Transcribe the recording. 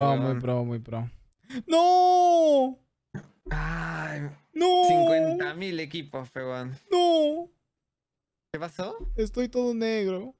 muy pro, muy pro. ¡No! Ay, ¡No! 50.000 equipos, peón. ¡No! ¿Qué pasó? Estoy todo negro.